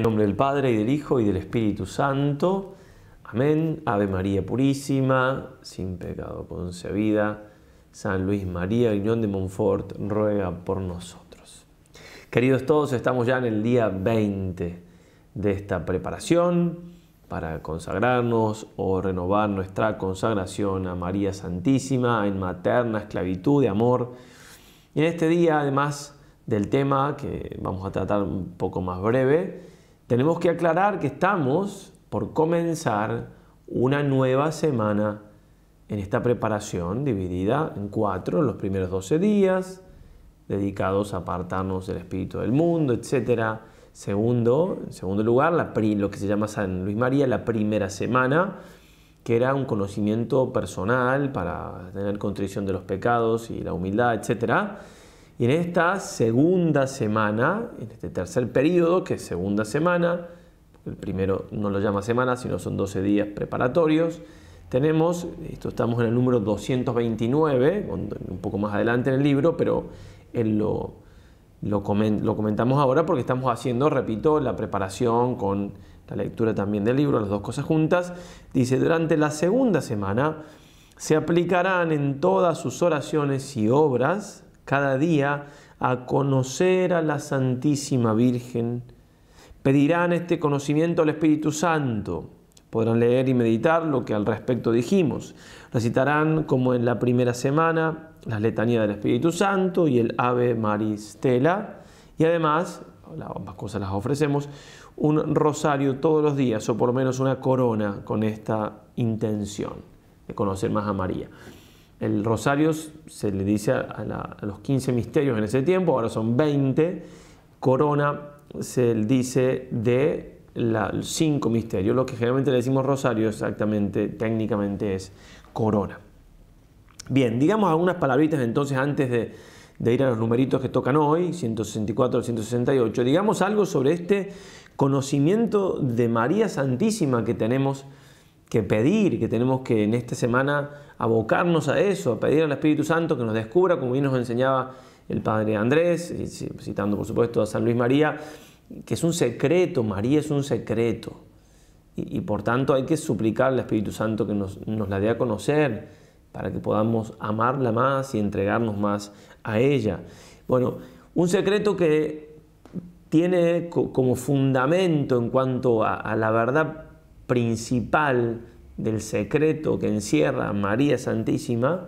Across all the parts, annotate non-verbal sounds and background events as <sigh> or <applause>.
el nombre del Padre, y del Hijo, y del Espíritu Santo. Amén. Ave María Purísima, sin pecado concebida. San Luis María Unión de Montfort, ruega por nosotros. Queridos todos, estamos ya en el día 20 de esta preparación para consagrarnos o renovar nuestra consagración a María Santísima en materna esclavitud de amor. Y en este día, además del tema que vamos a tratar un poco más breve, tenemos que aclarar que estamos por comenzar una nueva semana en esta preparación dividida en cuatro, los primeros 12 días, dedicados a apartarnos del espíritu del mundo, etc. Segundo, en segundo lugar, la lo que se llama San Luis María, la primera semana, que era un conocimiento personal para tener contrición de los pecados y la humildad, etc. Y en esta segunda semana, en este tercer periodo, que es segunda semana, el primero no lo llama semana, sino son 12 días preparatorios, tenemos, esto estamos en el número 229, un poco más adelante en el libro, pero lo, lo, comentamos ahora porque estamos haciendo, repito, la preparación con la lectura también del libro, las dos cosas juntas. Dice, durante la segunda semana se aplicarán en todas sus oraciones y obras, cada día a conocer a la Santísima Virgen. Pedirán este conocimiento al Espíritu Santo. Podrán leer y meditar lo que al respecto dijimos. Recitarán, como en la primera semana, la letanías del Espíritu Santo y el Ave Maristela. Y además, ambas cosas las ofrecemos, un rosario todos los días o por lo menos una corona con esta intención de conocer más a María. El rosario se le dice a, los 15 misterios en ese tiempo, ahora son 20. Corona se le dice de los 5 misterios. Lo que generalmente le decimos rosario exactamente, técnicamente es corona. Bien, digamos algunas palabritas entonces antes de, ir a los numeritos que tocan hoy, 164 168. Digamos algo sobre este conocimiento de María Santísima que tenemos que pedir, que tenemos que en esta semana abocarnos a eso, a pedir al Espíritu Santo que nos descubra, como bien nos enseñaba el Padre Andrés, citando por supuesto a San Luis María, que es un secreto, María es un secreto. Y, por tanto hay que suplicar al Espíritu Santo que nos, la dé a conocer para que podamos amarla más y entregarnos más a ella. Bueno, un secreto que tiene como fundamento en cuanto a, a la verdad principal del secreto que encierra María Santísima,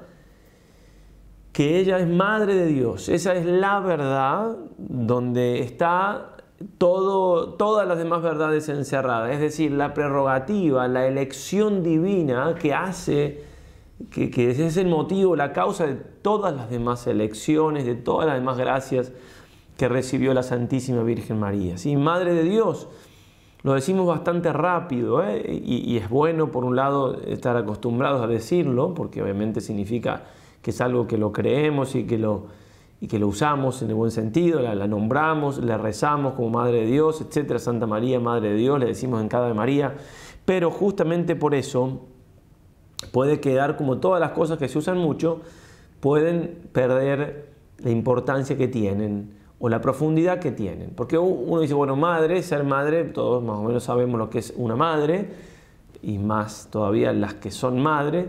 que ella es madre de Dios. Esa es la verdad donde está todo, todas las demás verdades encerradas. Es decir, la prerrogativa, la elección divina que hace, que, es el motivo, la causa de todas las demás elecciones, de todas las demás gracias que recibió la Santísima Virgen María. ¿sí? Madre de Dios lo decimos bastante rápido ¿eh? y, es bueno, por un lado, estar acostumbrados a decirlo, porque obviamente significa que es algo que lo creemos y que lo, y que lo usamos en el buen sentido, la, nombramos, la rezamos como Madre de Dios, etc., Santa María, Madre de Dios, le decimos en cada de María, pero justamente por eso puede quedar como todas las cosas que se usan mucho, pueden perder la importancia que tienen o la profundidad que tienen. Porque uno dice, bueno, madre, ser madre, todos más o menos sabemos lo que es una madre, y más todavía las que son madre,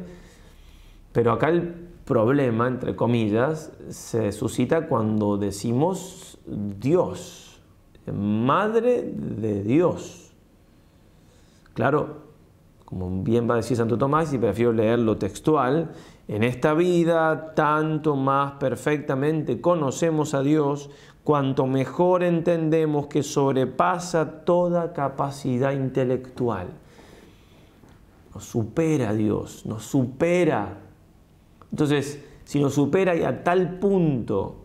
pero acá el problema, entre comillas, se suscita cuando decimos Dios, madre de Dios. Claro, como bien va a decir Santo Tomás, y prefiero leer lo textual, en esta vida, tanto más perfectamente conocemos a Dios, cuanto mejor entendemos que sobrepasa toda capacidad intelectual. Nos supera Dios, nos supera. Entonces, si nos supera y a tal punto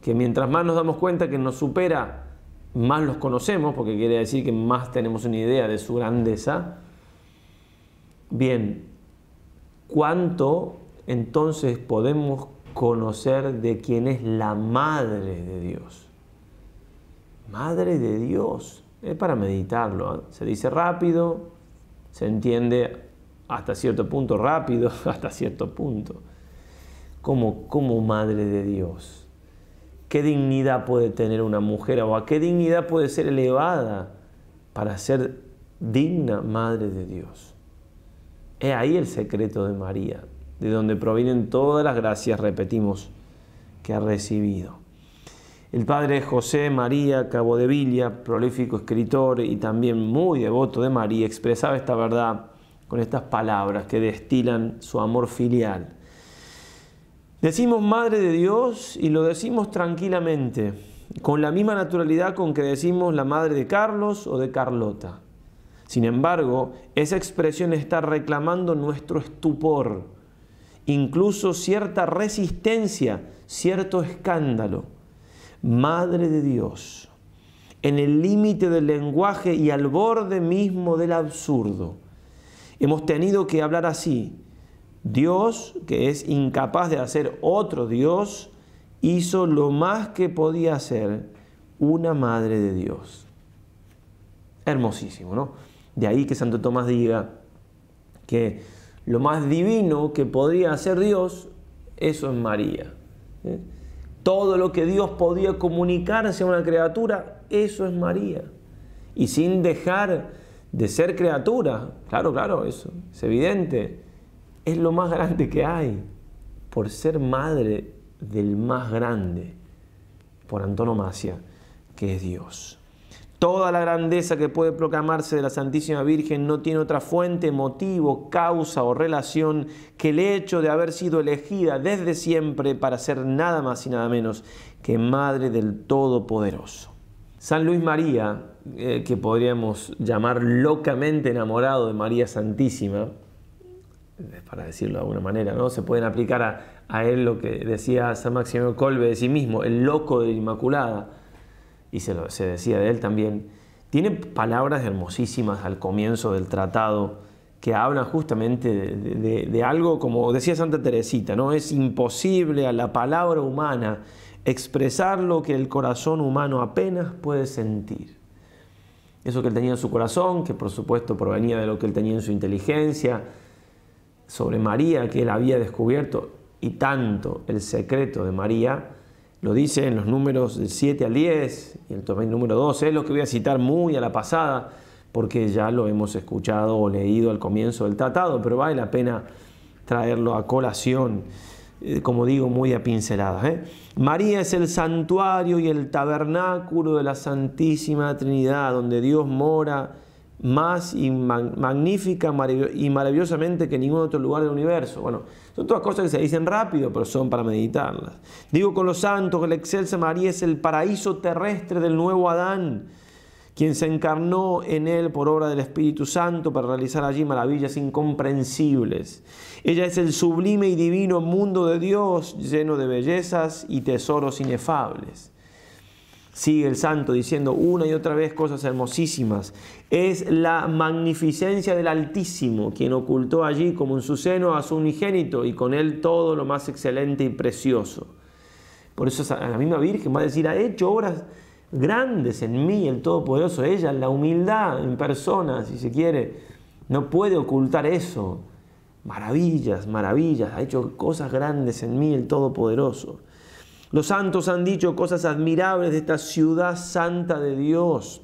que mientras más nos damos cuenta que nos supera, más los conocemos, porque quiere decir que más tenemos una idea de su grandeza, bien, ¿cuánto entonces podemos conocer de quién es la madre de Dios. Madre de Dios. Es para meditarlo. ¿eh? Se dice rápido, se entiende hasta cierto punto rápido, <laughs> hasta cierto punto. Como, como madre de Dios. ¿Qué dignidad puede tener una mujer o a qué dignidad puede ser elevada para ser digna madre de Dios? Es ahí el secreto de María de donde provienen todas las gracias, repetimos, que ha recibido. El padre José María Cabo de Villa, prolífico escritor y también muy devoto de María, expresaba esta verdad con estas palabras que destilan su amor filial. Decimos Madre de Dios y lo decimos tranquilamente, con la misma naturalidad con que decimos la Madre de Carlos o de Carlota. Sin embargo, esa expresión está reclamando nuestro estupor, incluso cierta resistencia, cierto escándalo. Madre de Dios, en el límite del lenguaje y al borde mismo del absurdo, hemos tenido que hablar así. Dios, que es incapaz de hacer otro Dios, hizo lo más que podía hacer una madre de Dios. Hermosísimo, ¿no? De ahí que Santo Tomás diga que lo más divino que podría hacer Dios, eso es María. ¿eh? Todo lo que Dios podía comunicarse a una criatura, eso es María. Y sin dejar de ser criatura, claro, claro, eso es evidente, es lo más grande que hay, por ser madre del más grande, por antonomasia, que es Dios. Toda la grandeza que puede proclamarse de la Santísima Virgen no tiene otra fuente, motivo, causa o relación que el hecho de haber sido elegida desde siempre para ser nada más y nada menos que Madre del Todopoderoso. San Luis María, eh, que podríamos llamar locamente enamorado de María Santísima, para decirlo de alguna manera, ¿no? Se pueden aplicar a, él lo que decía San Maximiliano Colbe de sí mismo, el loco de la Inmaculada y se, decía de él también, tiene palabras hermosísimas al comienzo del tratado que hablan justamente de, algo, como decía Santa Teresita, ¿no? es imposible a la palabra humana expresar lo que el corazón humano apenas puede sentir. Eso que él tenía en su corazón, que por supuesto provenía de lo que él tenía en su inteligencia, sobre María, que él había descubierto, y tanto el secreto de María, lo dice en los números del 7 al 10 y el tomé número 12, es lo que voy a citar muy a la pasada porque ya lo hemos escuchado o leído al comienzo del tratado, pero vale la pena traerlo a colación, eh, como digo, muy a pinceladas. ¿eh? María es el santuario y el tabernáculo de la Santísima Trinidad, donde Dios mora más y magnífica y maravillosamente que ningún otro lugar del universo. Bueno, son todas cosas que se dicen rápido, pero son para meditarlas. Digo con los santos que la excelsa María es el paraíso terrestre del nuevo Adán, quien se encarnó en él por obra del Espíritu Santo para realizar allí maravillas incomprensibles. Ella es el sublime y divino mundo de Dios, lleno de bellezas y tesoros inefables. Sigue el santo diciendo una y otra vez cosas hermosísimas. Es la magnificencia del Altísimo, quien ocultó allí como en su seno a su unigénito y con él todo lo más excelente y precioso. Por eso la misma Virgen va a decir, ha hecho obras grandes en mí, el Todopoderoso, ella, la humildad en persona, si se quiere, no puede ocultar eso. Maravillas, maravillas, ha hecho cosas grandes en mí, el Todopoderoso. Los santos han dicho cosas admirables de esta ciudad santa de Dios.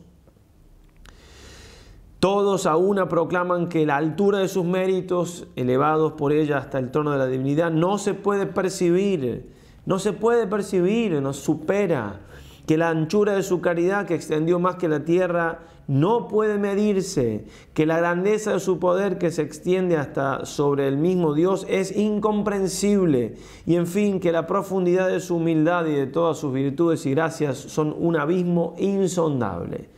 Todos a una proclaman que la altura de sus méritos, elevados por ella hasta el trono de la divinidad, no se puede percibir, no se puede percibir, nos supera. Que la anchura de su caridad, que extendió más que la tierra no puede medirse que la grandeza de su poder que se extiende hasta sobre el mismo Dios es incomprensible y en fin que la profundidad de su humildad y de todas sus virtudes y gracias son un abismo insondable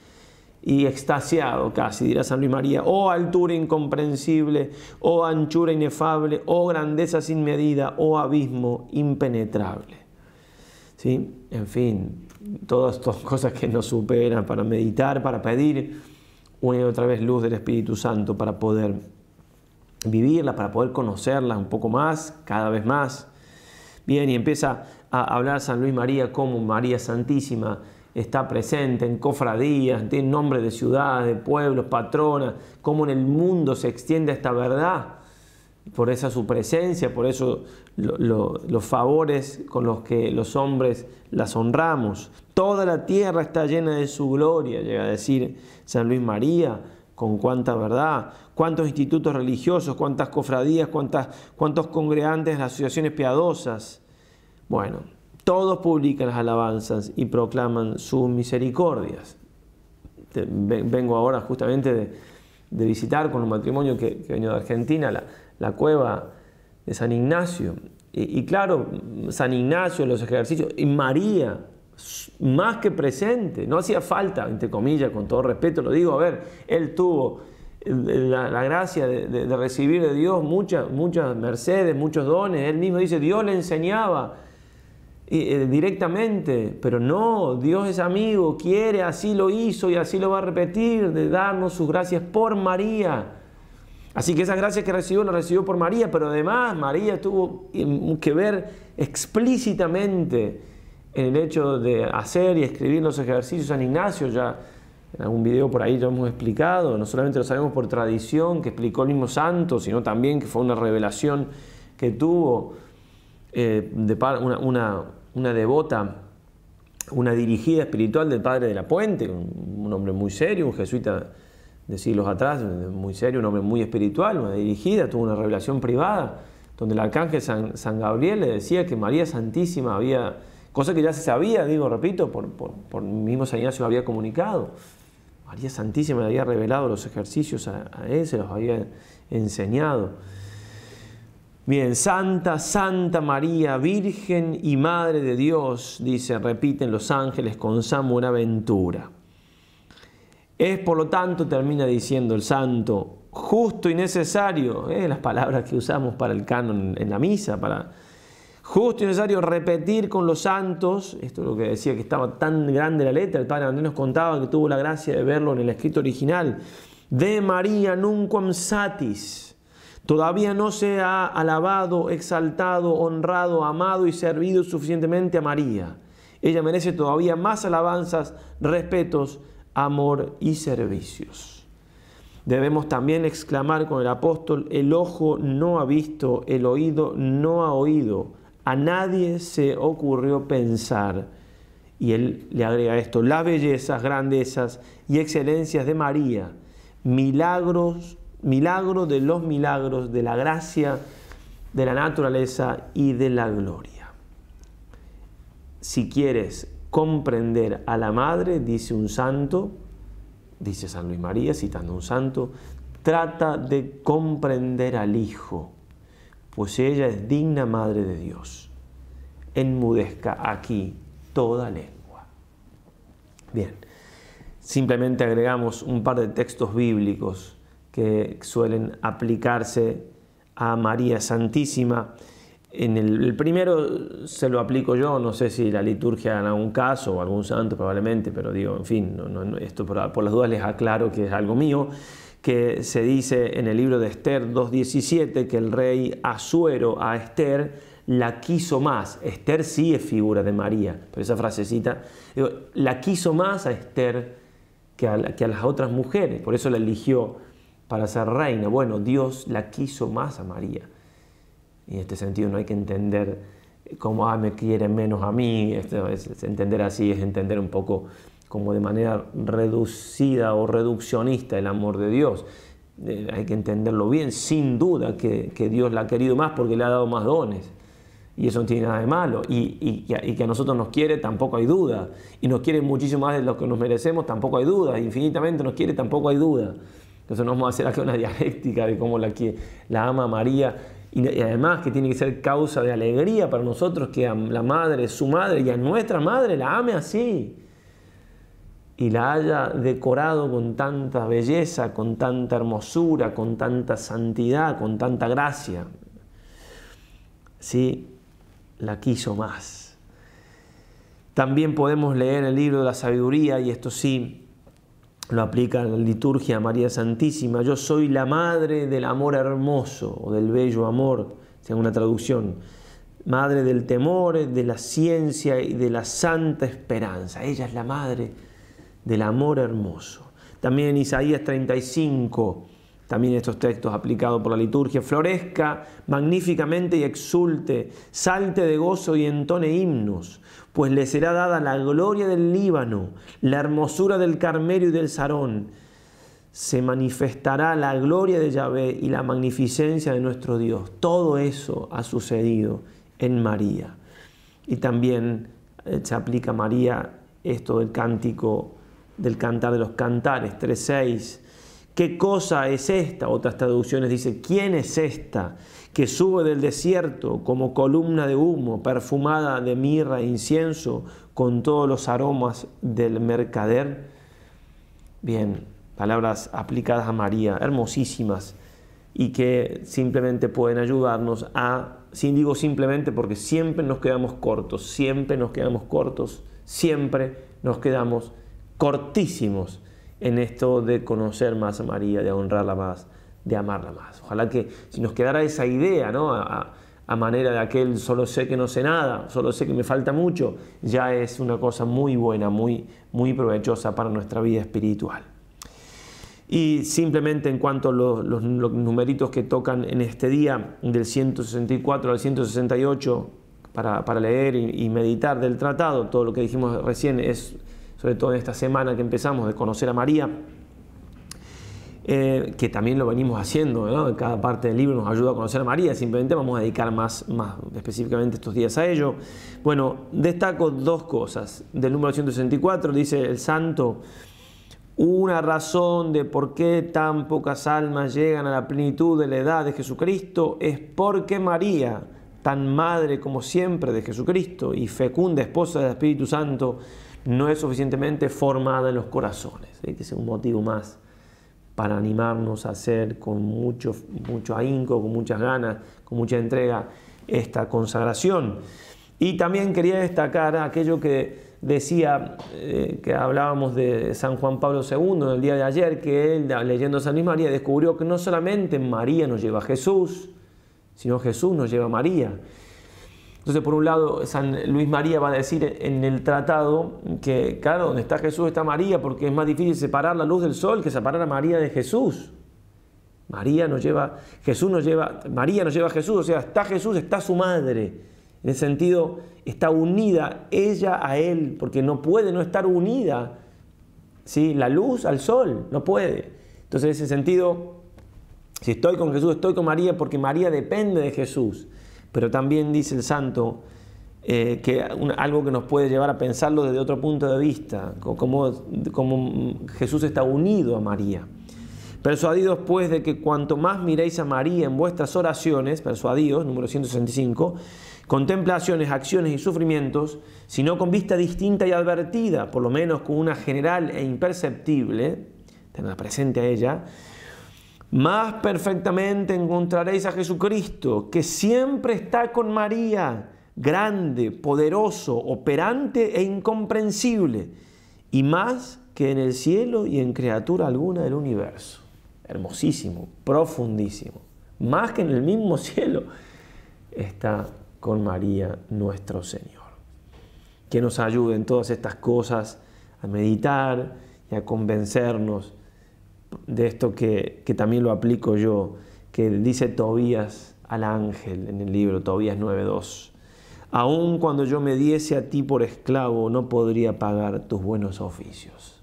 y extasiado casi, dirá San Luis María, oh altura incomprensible, oh anchura inefable, oh grandeza sin medida, oh abismo impenetrable. En fin, todas estas <laughs> cosas que nos superan para meditar, para pedir una y otra vez luz del Espíritu Santo, para poder vivirla, para poder conocerla un poco más, cada vez más. Bien, y empieza a hablar San Luis María como María Santísima está presente en cofradías, tiene nombre de ciudades, de pueblos, patronas, cómo en el mundo se extiende esta verdad por esa su presencia, por eso los favores con los que los hombres las honramos. Toda la tierra está llena de su gloria, llega a decir San Luis María, con cuánta verdad, cuántos institutos religiosos, cuántas cofradías, cuántas, cuántos congregantes, las asociaciones piadosas. Bueno, todos publican las alabanzas y proclaman sus misericordias. Vengo ahora justamente de, visitar con un matrimonio que, que de Argentina la, la cueva de San Ignacio. Y, claro, San Ignacio, los ejercicios, y María, más que presente, no hacía falta, entre comillas, con todo respeto, lo digo, a ver, él tuvo la, gracia de, recibir de Dios muchas, muchas mercedes, muchos dones, él mismo dice, Dios le enseñaba eh, directamente, pero no, Dios es amigo, quiere, así lo hizo y así lo va a repetir, de darnos sus gracias por María Así que esas gracias que recibió las recibió por María, pero además María tuvo que ver explícitamente en el hecho de hacer y escribir los ejercicios. San Ignacio ya en algún video por ahí lo hemos explicado, no solamente lo sabemos por tradición que explicó el mismo santo, sino también que fue una revelación que tuvo eh, de una, devota, una dirigida espiritual del padre de la Puente, un hombre muy serio, un jesuita de siglos atrás, muy serio, un hombre muy espiritual, una dirigida, tuvo una revelación privada, donde el arcángel San, Gabriel le decía que María Santísima había, cosa que ya se sabía, digo, repito, por, por, por mismo San Ignacio había comunicado, María Santísima le había revelado los ejercicios a, a él, se los había enseñado. Bien, Santa, Santa María, Virgen y Madre de Dios, dice, repiten los ángeles con San Buenaventura. Es por lo tanto, termina diciendo el santo, justo y necesario, eh, las palabras que usamos para el canon en la misa, para justo y necesario repetir con los santos, esto es lo que decía que estaba tan grande la letra, el padre Andrés nos contaba que tuvo la gracia de verlo en el escrito original, de María nunquam satis, todavía no se ha alabado, exaltado, honrado, amado y servido suficientemente a María. Ella merece todavía más alabanzas, respetos, amor y servicios. Debemos también exclamar con el apóstol, el ojo no ha visto, el oído no ha oído, a nadie se ocurrió pensar. Y él le agrega esto, las bellezas, grandezas y excelencias de María, milagros, milagro de los milagros, de la gracia, de la naturaleza y de la gloria. Si quieres comprender a la madre, dice un santo, dice San Luis María citando un santo, trata de comprender al Hijo, pues ella es digna madre de Dios. Enmudezca aquí toda lengua. Bien, simplemente agregamos un par de textos bíblicos que suelen aplicarse a María Santísima. En el, primero se lo aplico yo, no sé si la liturgia en algún caso o algún santo probablemente, pero digo, en fin, esto por, las dudas les aclaro que es algo mío, que se dice en el libro de Esther 2.17 que el rey Azuero a Esther la quiso más. Esther sí es figura de María, pero esa frasecita, la quiso más a Esther que a las otras mujeres, por eso la eligió para ser reina. Bueno, Dios la quiso más a María. Y en este sentido no hay que entender como, ah, me quiere menos a mí, Esto es, entender así, es entender un poco como de manera reducida o reduccionista el amor de Dios. Eh, hay que entenderlo bien, sin duda que, Dios la ha querido más porque le ha dado más dones. Y eso no tiene nada de malo. Y, que a nosotros nos quiere, tampoco hay duda. Y nos quiere muchísimo más de lo que nos merecemos, tampoco hay duda. Infinitamente nos quiere, tampoco hay duda. Entonces no vamos a hacer aquí una <laughs> dialéctica de cómo la, que la ama María y, además que tiene que ser causa de alegría para nosotros que a la madre, su madre y a nuestra madre la ame así y la haya decorado con tanta belleza, con tanta hermosura, con tanta santidad, con tanta gracia. Sí, la quiso más. También podemos leer el libro de la sabiduría, y esto sí, lo aplica la liturgia a María Santísima, yo soy la madre del amor hermoso o del bello amor, según una traducción, madre del temor, de la ciencia y de la santa esperanza, ella es la madre del amor hermoso. También en Isaías 35, también estos textos aplicados por la liturgia, florezca magníficamente y exulte, salte de gozo y entone himnos, pues le será dada la gloria del Líbano, la hermosura del Carmelo y del Sarón. Se manifestará la gloria de Yahvé y la magnificencia de nuestro Dios. Todo eso ha sucedido en María. Y también eh, se aplica a María esto del cántico, del cantar de los cantares 3.6 ¿Qué cosa es esta? Otras traducciones dicen, ¿quién es esta que sube del desierto como columna de humo, perfumada de mirra e incienso, con todos los aromas del mercader? Bien, palabras aplicadas a María, hermosísimas, y que simplemente pueden ayudarnos a, sin digo simplemente porque siempre nos quedamos cortos, siempre nos quedamos cortos, siempre nos quedamos cortísimos en esto de conocer más a María, de honrarla más, de amarla más. Ojalá que si nos quedara esa idea, ¿no? A, manera de aquel solo sé que no sé nada, solo sé que me falta mucho, ya es una cosa muy buena, muy, muy provechosa para nuestra vida espiritual. Y simplemente en cuanto a los, numeritos que tocan en este día, del 164 al 168, para, leer y meditar del tratado, todo lo que dijimos recién es sobre todo en esta semana que empezamos de conocer a María, eh, que también lo venimos haciendo, ¿no? cada parte del libro nos ayuda a conocer a María, simplemente vamos a dedicar más, más específicamente estos días a ello. Bueno, destaco dos cosas. Del número 164 dice el santo, una razón de por qué tan pocas almas llegan a la plenitud de la edad de Jesucristo es porque María, tan madre como siempre de Jesucristo y fecunda esposa del Espíritu Santo, no es suficientemente formada en los corazones. hay Que es un motivo más para animarnos a hacer con mucho, mucho ahínco, con muchas ganas, con mucha entrega esta consagración. Y también quería destacar aquello que decía, eh, que hablábamos de San Juan Pablo II en el día de ayer, que él, leyendo San Luis María, descubrió que no solamente María nos lleva a Jesús, sino Jesús nos lleva a María. Entonces, por un lado, San Luis María va a decir en el tratado que, claro, donde está Jesús está María, porque es más difícil separar la luz del sol que separar a María de Jesús. María nos lleva, Jesús lleva, María nos lleva a Jesús, o sea, está Jesús, está su madre. En el sentido, está unida ella a él, porque no puede no estar unida, ¿sí? La luz al sol, no puede. Entonces, en ese sentido, si estoy con Jesús, estoy con María, porque María depende de Jesús. Pero también dice el santo eh, que algo que nos puede llevar a pensarlo desde otro punto de vista, como, Jesús está unido a María. Persuadidos pues de que cuanto más miréis a María en vuestras oraciones, persuadidos, número 165, contemplaciones, acciones y sufrimientos, sino con vista distinta y advertida, por lo menos con una general e imperceptible, tener presente a ella, más perfectamente encontraréis a Jesucristo, que siempre está con María, grande, poderoso, operante e incomprensible, y más que en el cielo y en criatura alguna del universo. Hermosísimo, profundísimo. Más que en el mismo <laughs> cielo está con María nuestro Señor. Que nos ayude en todas estas cosas a meditar y a convencernos de esto que, también lo aplico yo, que dice Tobías al ángel en el libro, Tobías 9.2. Aun cuando yo me diese a ti por esclavo, no podría pagar tus buenos oficios.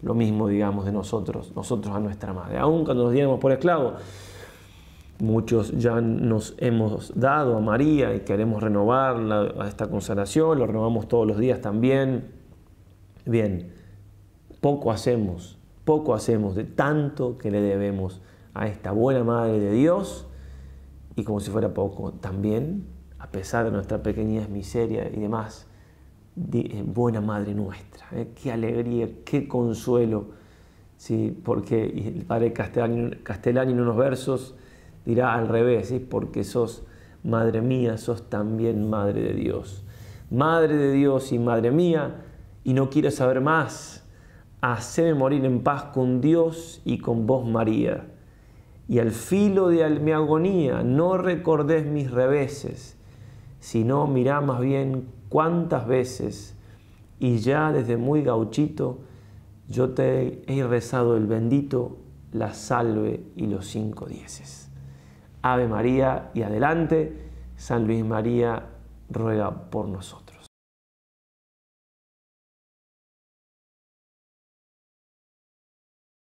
Lo mismo digamos de nosotros, nosotros a nuestra madre. Aun cuando nos diéramos por esclavo, muchos ya nos hemos dado a María y queremos renovar a esta consagración, lo renovamos todos los días también. Bien, poco hacemos poco hacemos de tanto que le debemos a esta buena Madre de Dios y como si fuera poco, también, a pesar de nuestra pequeñez, miseria y demás, eh, buena Madre nuestra, eh, qué alegría, qué consuelo, ¿sí? porque el Padre Castellani, en unos versos dirá al revés, porque sos Madre mía, sos también Madre de Dios, Madre de Dios y Madre mía, y no quiero saber más haceme morir en paz con Dios y con vos María. Y al filo de mi agonía no recordés mis reveses, sino mirá más bien cuántas veces, y ya desde muy gauchito, yo te he rezado el bendito, la salve y los cinco dieces. Ave María y adelante, San Luis María ruega por nosotros.